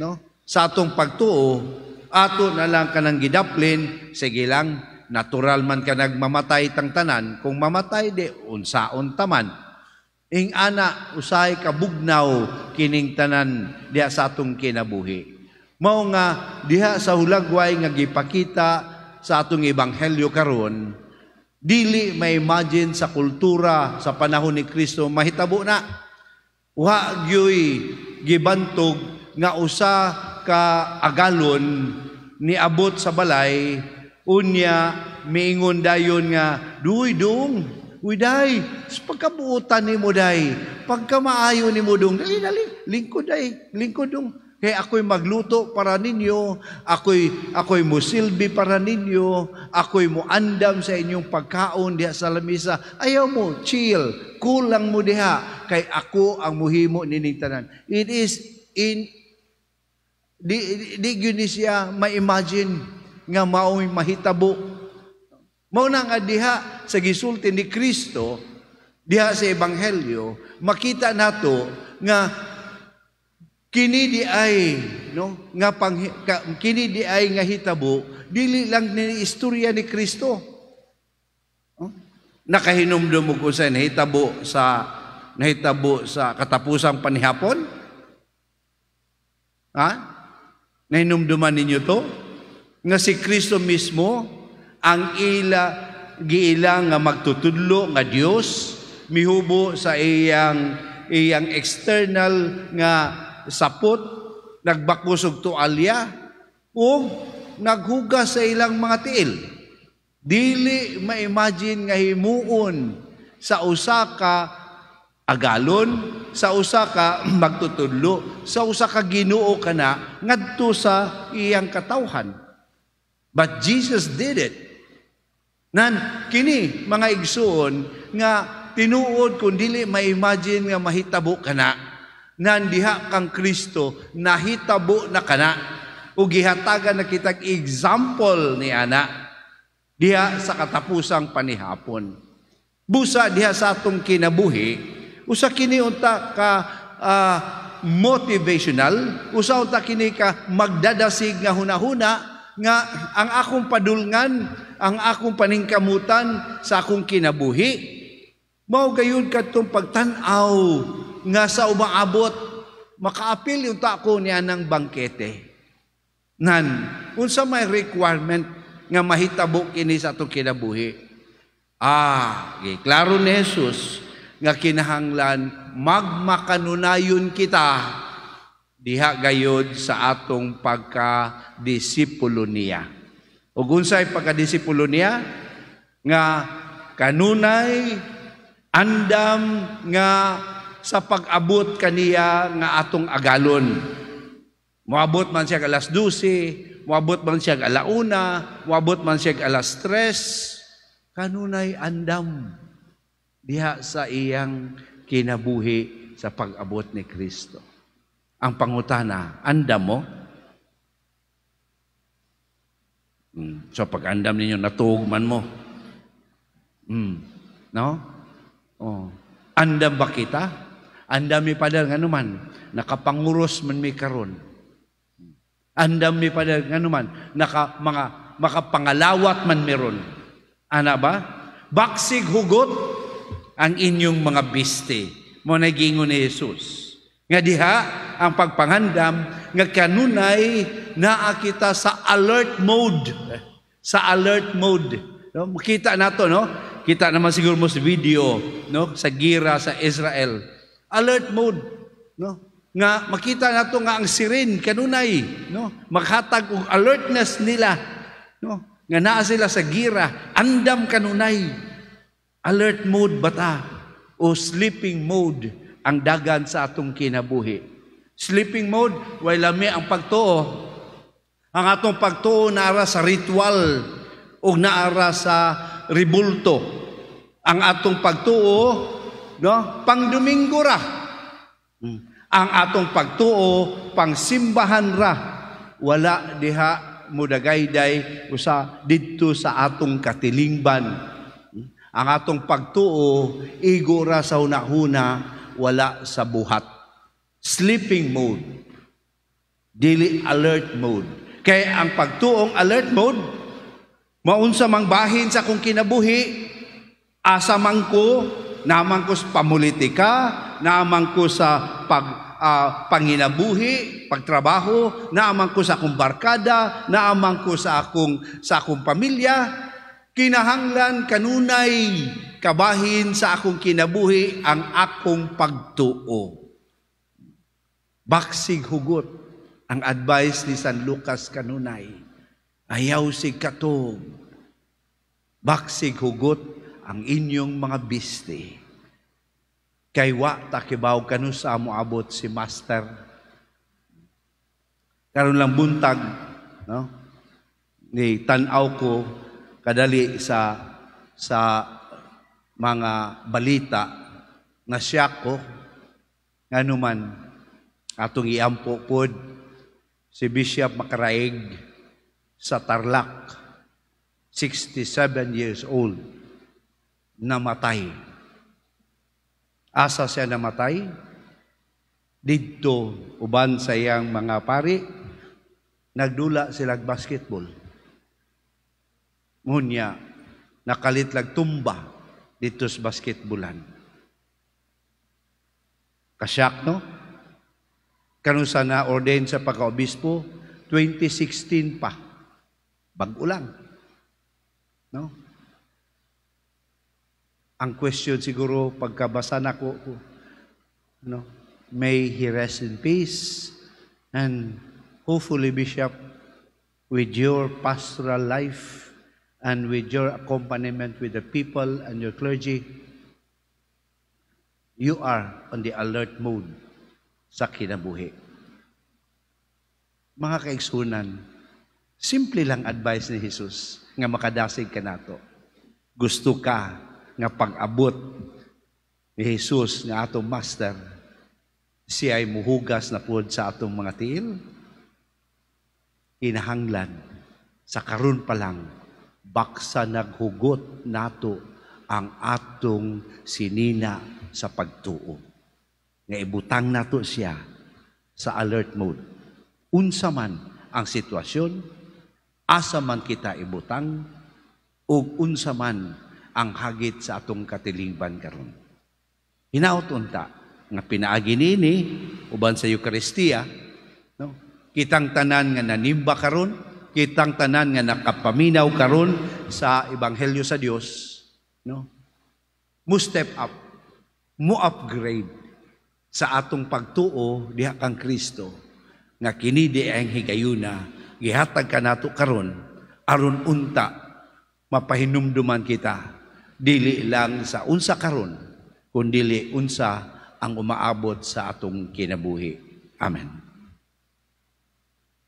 no? Sa atong pagtuo, ato na lang ka nang gidaplin, sige lang, natural man ka nagmamatay tang tanan, kung mamatay di unsaon taman. Ing ana usay kabugnaw kining tanan diya sa atong kinabuhi. Mao nga diha sa hulagway nga gipakita sa atong ebanghelyo karon, dili ma-imagine sa kultura sa panahon ni Kristo mahitabo na. Wa gyoy gibantog nga usa ka agalon niabot sa balay unya miingon dayon nga duoy dong uy day pagkabuotan nimo day pagka maayo nimo dong dali dali lingkod day lingkod dong kay ako'y magluto para ninyo, ako'y ako'y musilbi para ninyo, ako'y muandam sa inyong pagkaon diha sa lamisa. Ayaw mo, chill, kulang cool mo diha kay ako ang muhimo nining tanan. It is in Di, di, di ni siya ma-imagine nga mao'y mahitabo. na nga diha sa gisulti ni Kristo, diha sa Ebanghelyo, makita nato nga kini di ay no nga pang, ka, kini di ay nga hitabo dili lang ni istorya ni Kristo no? nakahinumdum ko sa nahitabo sa nahitabo sa katapusang panihapon ha Nainumduman ninyo to? Nga si Kristo mismo, ang ila, giila nga magtutudlo nga Dios mihubo sa iyang iyang external nga sapot nagbakusog tualya o naghugas sa ilang mga tiil dili ma-imagine nga himuon sa usa ka agalon sa usa ka magtutudlo, sa usa ka Ginoo kana ngadto sa iyang katawhan. But Jesus did it. Nan kini mga igsoon nga tinuod kun dili ma-imagine nga mahitabo kana nan diha kang Kristo nahitabo na kana ug gihatagan na kitag example ni ana diha sa katapusang panihapon. Busa diha sa atong kinabuhi, Usa kini unta ka uh, motivational, usa unta kini ka magdadasig nga hunahuna nga ang akong padulngan, ang akong paningkamutan sa akong kinabuhi. Mao gayud kadtong pagtan-aw nga sa umaabot makaapil yung ko niya ng bangkete. Nan, unsa may requirement nga mahitabo kini sa atong kinabuhi? Ah, okay. klaro ni Jesus nga kinahanglan magmakanunayon kita diha gayod sa atong pagkadisipulo niya. Ug unsay pagkadisipulo niya nga kanunay andam nga sa pag-abot kaniya nga atong agalon. Moabot man siya alas 12, moabot man siya alauna, moabot man siya alas 3, kanunay andam diha sa iyang kinabuhi sa pag-abot ni Kristo. Ang pangutana, andam mo? Mm. So pag-andam ninyo, natugman mo. Mm. No? Oh. Andam ba kita? Andam mi padal nga naman, nakapangurus man mi karon. Andam mi padal nga naman, naka, mga, makapangalawat man meron. Ana ba? Baksig hugot, ang inyong mga biste. Mo nagingon ni Jesus. Nga diha, ang pagpangandam, nga kanunay naa kita sa alert mode. Sa alert mode. No? makita nato no? Kita naman siguro mo sa video, no? Sa gira sa Israel. Alert mode, no? Nga makita nato nga ang siren kanunay, no? Maghatag og alertness nila, no? Nga naa sila sa gira, andam kanunay. Alert mode ba ta? O sleeping mode ang dagan sa atong kinabuhi? Sleeping mode, way lami ang pagtuo. Ang atong pagtuo naara sa ritual o naara sa ribulto. Ang atong pagtuo, no, pang Domingo ra. Hmm. Ang atong pagtuo, pang simbahan ra. Wala diha mudagayday usa didto sa atong katilingban ang atong pagtuo, igo ra sa hunahuna, wala sa buhat. Sleeping mode. Dili alert mode. kay ang pagtuong alert mode, maunsa mang bahin sa kung kinabuhi, asa man ko, naman ko sa pamulitika, naman ko sa pag, uh, panginabuhi, pagtrabaho, naman ko sa akong barkada, naman ko sa akong, sa akong pamilya, kinahanglan kanunay kabahin sa akong kinabuhi ang akong pagtuo. Baksig hugot ang advice ni San Lucas kanunay. Ayaw sig katog. Baksig hugot ang inyong mga biste. Kay wa takibaw kanu sa amuabot si Master. Karon lang buntag, no? Ni tan-aw ko kadali sa sa mga balita nga siya ko nganuman atong iampo pod si Bishop Makaraig sa Tarlac 67 years old namatay asa siya namatay didto uban sa iyang mga pari nagdula sila basketball Ngunya, nakalitlag tumba dito sa basketbulan. Kasyak, no? Kanusa na ordain sa pagkaobispo, 2016 pa. Bago lang. No? Ang question siguro, pagkabasa na ko, no? may he rest in peace and hopefully, Bishop, with your pastoral life, and with your accompaniment with the people and your clergy, you are on the alert mode sa kinabuhi. Mga kaigsunan, simple lang advice ni Jesus nga makadasig ka nato. Gusto ka nga pag-abot ni Jesus nga atong master, siya ay muhugas na pod sa atong mga tiil, kinahanglan sa karun pa lang baksa naghugot nato ang atong sinina sa pagtuo. Nga ibutang nato siya sa alert mode. Unsa man ang sitwasyon, asa man kita ibutang, ug unsa man ang hagit sa atong katilingban karon. Hinaot unta nga pinaagi nini uban sa Eukaristiya, no? Kitang tanan nga nanimba karon kitang tanan nga nakapaminaw karon sa ebanghelyo sa Dios no mo step up mo upgrade sa atong pagtuo diha kang Kristo nga kini di ang higayuna gihatag kanato karon aron unta mapahinumduman kita dili lang sa unsa karon kundi unsa ang umaabot sa atong kinabuhi amen